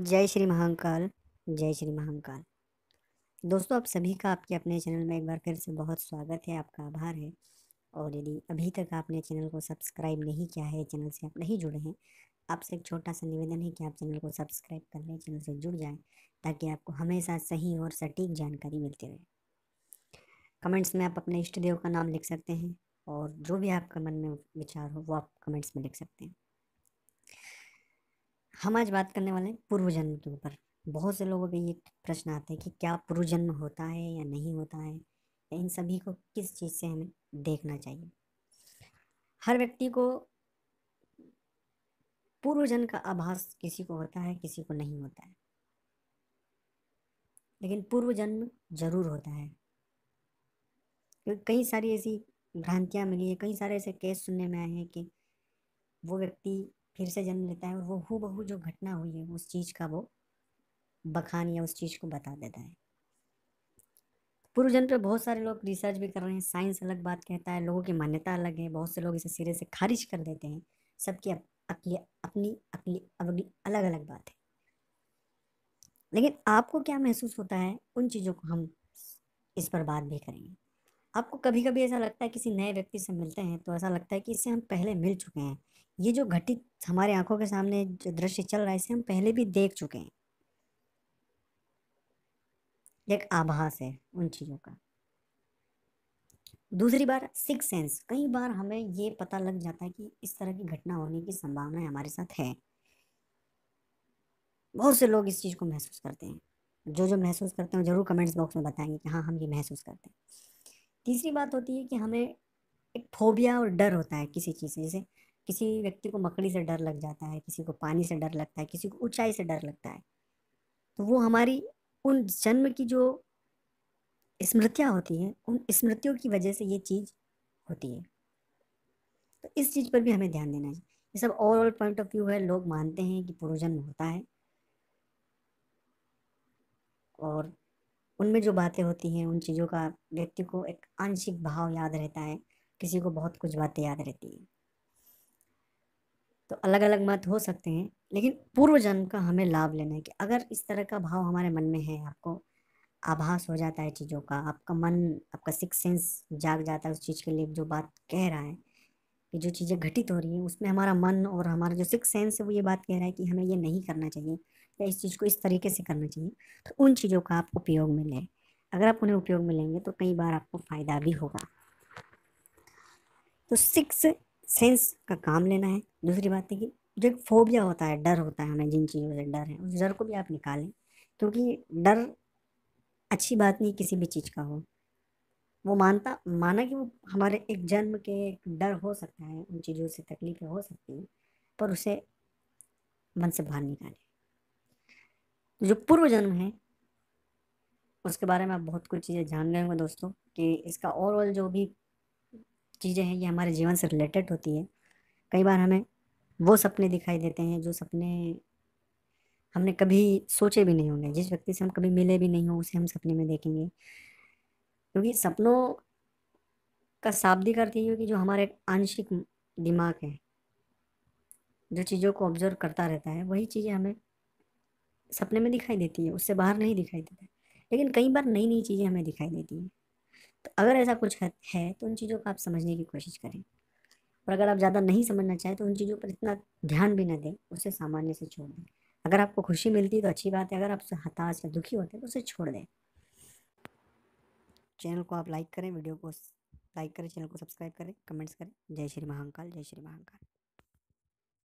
जय श्री महाकाल जय श्री महाकाल दोस्तों आप सभी का आपके अपने चैनल में एक बार फिर से बहुत स्वागत है आपका आभार है और यदि अभी तक आपने चैनल को सब्सक्राइब नहीं किया है चैनल से आप नहीं जुड़े हैं आपसे एक छोटा सा निवेदन है कि आप चैनल को सब्सक्राइब कर लें चैनल से जुड़ जाएँ ताकि आपको हमेशा सही और सटीक जानकारी मिलती रहे कमेंट्स में आप अपने इष्ट देव का नाम लिख सकते हैं और जो भी आपका मन में विचार हो वो आप कमेंट्स में लिख सकते हैं हम आज बात करने वाले हैं पूर्व जन्म के ऊपर बहुत से लोगों पे ये प्रश्न आता है कि क्या पूर्व जन्म होता है या नहीं होता है या इन सभी को किस चीज़ से हमें देखना चाहिए हर व्यक्ति को पूर्व जन्म का आभास किसी को होता है किसी को नहीं होता है लेकिन पूर्व जन्म जरूर होता है क्योंकि कई सारी ऐसी भ्रांतियाँ मिली है कई सारे ऐसे केस सुनने में आए हैं कि वो व्यक्ति फिर से जन्म लेता है और वो हु बहू जो घटना हुई है उस चीज़ का वो बखान या उस चीज़ को बता देता है पूर्व जन्म पे बहुत सारे लोग रिसर्च भी कर रहे हैं साइंस अलग बात कहता है लोगों की मान्यता अलग है बहुत से लोग इसे सिरे से खारिज कर देते हैं सबकी अपनी अकली अगली अलग अलग बात है लेकिन आपको क्या महसूस होता है उन चीज़ों को हम इस पर बात भी करेंगे आपको कभी कभी ऐसा लगता है किसी नए व्यक्ति से मिलते हैं तो ऐसा लगता है कि इससे हम पहले मिल चुके हैं ये जो घटित हमारे आंखों के सामने जो दृश्य चल रहा है इसे हम पहले भी देख चुके हैं एक आभास है उन चीज़ों का दूसरी बार सिक्स सेंस कई बार हमें ये पता लग जाता है कि इस तरह की घटना होने की संभावना हमारे साथ है बहुत से लोग इस चीज़ को महसूस करते हैं जो जो महसूस करते हैं जरूर कमेंट्स बॉक्स में बताएंगे कि हाँ हम ये महसूस करते हैं तीसरी बात होती है कि हमें एक फोबिया और डर होता है किसी चीज़ से जैसे किसी व्यक्ति को मकड़ी से डर लग जाता है किसी को पानी से डर लगता है किसी को ऊंचाई से डर लगता है तो वो हमारी उन जन्म की जो स्मृतियाँ होती हैं उन स्मृतियों की वजह से ये चीज़ होती है तो इस चीज़ पर भी हमें ध्यान देना चाहिए ये सब ओवरऑल पॉइंट ऑफ व्यू है लोग मानते हैं कि पूर्वजन्म होता है और उनमें जो बातें होती हैं उन चीज़ों का व्यक्ति को एक आंशिक भाव याद रहता है किसी को बहुत कुछ बातें याद रहती है तो अलग अलग मत हो सकते हैं लेकिन पूर्व जन्म का हमें लाभ लेना है कि अगर इस तरह का भाव हमारे मन में है आपको आभास हो जाता है चीज़ों का आपका मन आपका सिक्स सेंस जाग जाता है उस चीज़ के लिए जो बात कह रहा है कि जो चीज़ें घटित हो रही हैं उसमें हमारा मन और हमारा जो सिक्स सेंस है वो ये बात कह रहा है कि हमें ये नहीं करना चाहिए या इस चीज़ को इस तरीके से करना चाहिए तो उन चीज़ों का आप उपयोग में लें अगर आप उन्हें उपयोग में लेंगे तो कई बार आपको फ़ायदा भी होगा तो सिक्स सेंस का काम लेना है दूसरी बात है कि जो एक फोबिया होता है डर होता है हमें जिन चीज़ों से डर है उस डर को भी आप निकालें क्योंकि तो डर अच्छी बात नहीं किसी भी चीज़ का हो वो मानता माना कि वो हमारे एक जन्म के एक डर हो सकता है उन चीज़ों से तकलीफ़ें हो सकती हैं पर उसे मन से बाहर निकालें जो पूर्व जन्म है उसके बारे में आप बहुत कुछ चीज़ें जान रहे होंगे दोस्तों कि इसका ओवरऑल जो भी चीज़ें हैं ये हमारे जीवन से रिलेटेड होती है कई बार हमें वो सपने दिखाई देते हैं जो सपने हमने कभी सोचे भी नहीं होंगे जिस व्यक्ति से हम कभी मिले भी नहीं हों उसे हम सपने में देखेंगे क्योंकि सपनों का शाब्दिक अर्थ यही कि जो हमारे एक आंशिक दिमाग है जो चीज़ों को ऑब्जर्व करता रहता है वही चीज़ें हमें सपने में दिखाई देती है उससे बाहर नहीं दिखाई देता लेकिन कई बार नई नई चीज़ें हमें दिखाई देती हैं तो अगर ऐसा कुछ है तो उन चीज़ों को आप समझने की कोशिश करें और अगर आप ज़्यादा नहीं समझना चाहें तो उन चीज़ों पर इतना ध्यान भी ना दें उसे सामान्य से छोड़ दें अगर आपको खुशी मिलती है तो अच्छी बात है अगर आप हताश या दुखी होते हैं तो उसे छोड़ दें चैनल को आप लाइक करें वीडियो को लाइक करें चैनल को सब्सक्राइब करें कमेंट्स करें जय श्री महाकाल जय श्री महाकाल